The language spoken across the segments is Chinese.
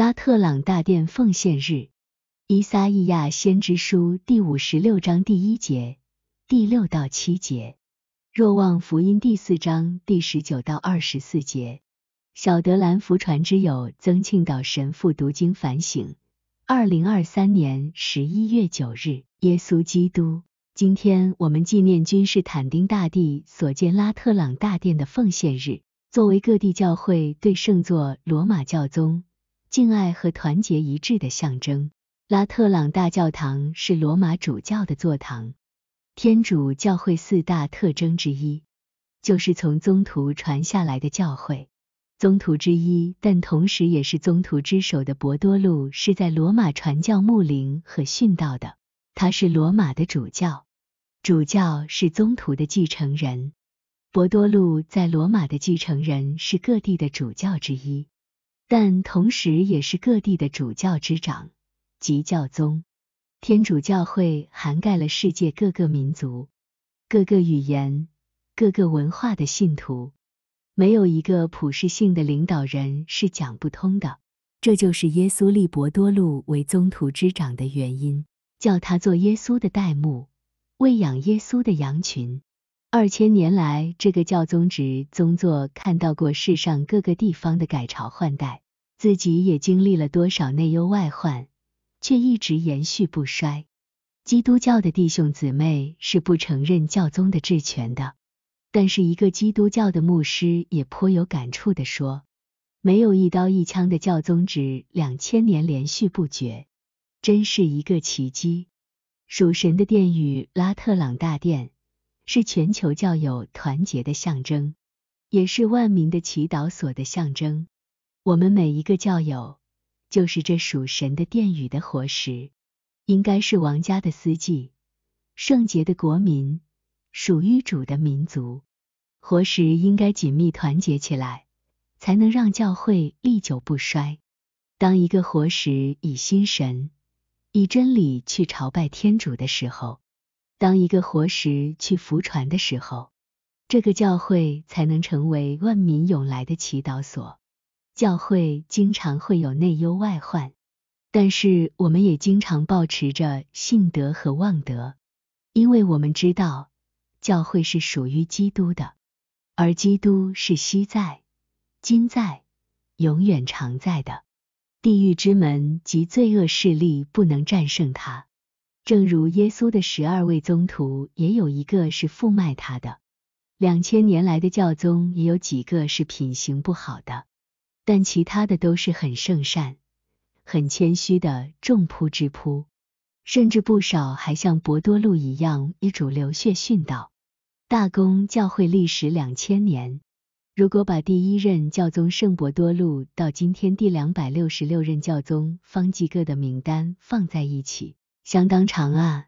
拉特朗大殿奉献日，伊撒伊亚先知书第五十六章第一节、第六到七节，若望福音第四章第十九到二十四节。小德兰福传之友曾庆岛神父读经反省。二零二三年十一月九日，耶稣基督，今天我们纪念君士坦丁大帝所建拉特朗大殿的奉献日，作为各地教会对圣座罗马教宗。敬爱和团结一致的象征。拉特朗大教堂是罗马主教的座堂。天主教会四大特征之一，就是从宗徒传下来的教会。宗徒之一，但同时也是宗徒之首的博多禄，是在罗马传教牧灵和殉道的。他是罗马的主教，主教是宗徒的继承人。博多禄在罗马的继承人是各地的主教之一。但同时也是各地的主教之长即教宗，天主教会涵盖了世界各个民族、各个语言、各个文化的信徒，没有一个普世性的领导人是讲不通的。这就是耶稣立伯多禄为宗徒之长的原因，叫他做耶稣的代牧，喂养耶稣的羊群。二千年来，这个教宗职宗座看到过世上各个地方的改朝换代，自己也经历了多少内忧外患，却一直延续不衰。基督教的弟兄姊妹是不承认教宗的治权的，但是一个基督教的牧师也颇有感触地说：“没有一刀一枪的教宗职，两千年连续不绝，真是一个奇迹。”属神的殿宇——拉特朗大殿。是全球教友团结的象征，也是万民的祈祷所的象征。我们每一个教友，就是这属神的殿宇的活石，应该是王家的司祭，圣洁的国民，属于主的民族。活石应该紧密团结起来，才能让教会历久不衰。当一个活石以心神，以真理去朝拜天主的时候，当一个活石去浮船的时候，这个教会才能成为万民涌来的祈祷所。教会经常会有内忧外患，但是我们也经常保持着信德和望德，因为我们知道教会是属于基督的，而基督是昔在、今在、永远常在的。地狱之门及罪恶势力不能战胜它。正如耶稣的十二位宗徒也有一个是复卖他的，两千年来的教宗也有几个是品行不好的，但其他的都是很圣善、很谦虚的重仆之仆，甚至不少还像博多禄一样以主流血殉道。大公教会历时两千年，如果把第一任教宗圣伯多禄到今天第两百六十六任教宗方济各的名单放在一起。相当长啊，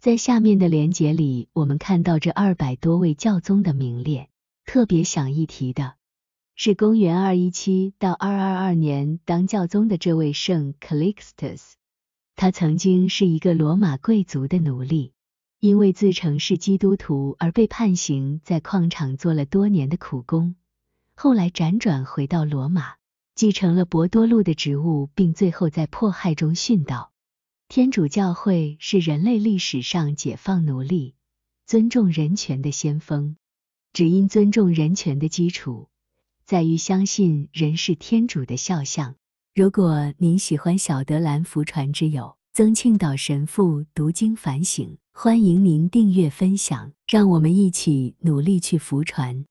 在下面的连结里，我们看到这二百多位教宗的名列。特别想一提的是，公元二一七到二二二年当教宗的这位圣克斯克斯，他曾经是一个罗马贵族的奴隶，因为自称是基督徒而被判刑，在矿场做了多年的苦工，后来辗转回到罗马，继承了博多禄的职务，并最后在迫害中殉道。天主教会是人类历史上解放奴隶、尊重人权的先锋。只因尊重人权的基础，在于相信人是天主的肖像。如果您喜欢小德兰福传之友曾庆岛神父读经反省，欢迎您订阅分享，让我们一起努力去福传。